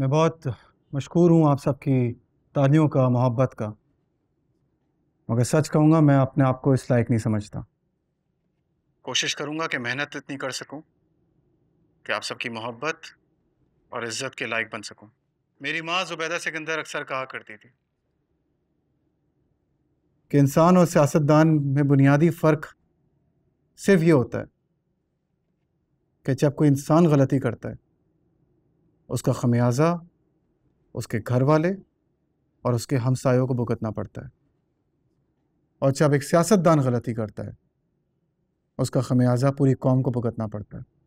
मैं बहुत मशहूर हूँ आप सबकी तालियों का मोहब्बत का मगर सच कहूँगा मैं अपने आप को इस लायक नहीं समझता कोशिश करूँगा कि मेहनत इतनी कर सकूँ कि आप सबकी मोहब्बत और इज़्ज़त के लायक बन सकूँ मेरी माँ जुबैदा सिकंदर अक्सर कहा करती थी कि इंसान और सियासतदान में बुनियादी फ़र्क सिर्फ ये होता है कि जब कोई इंसान गलती करता है उसका खमियाजा उसके घर वाले और उसके हमसायों को भुगतना पड़ता है और जब एक सियासतदान गलती करता है उसका खमियाजा पूरी कौम को भुगतना पड़ता है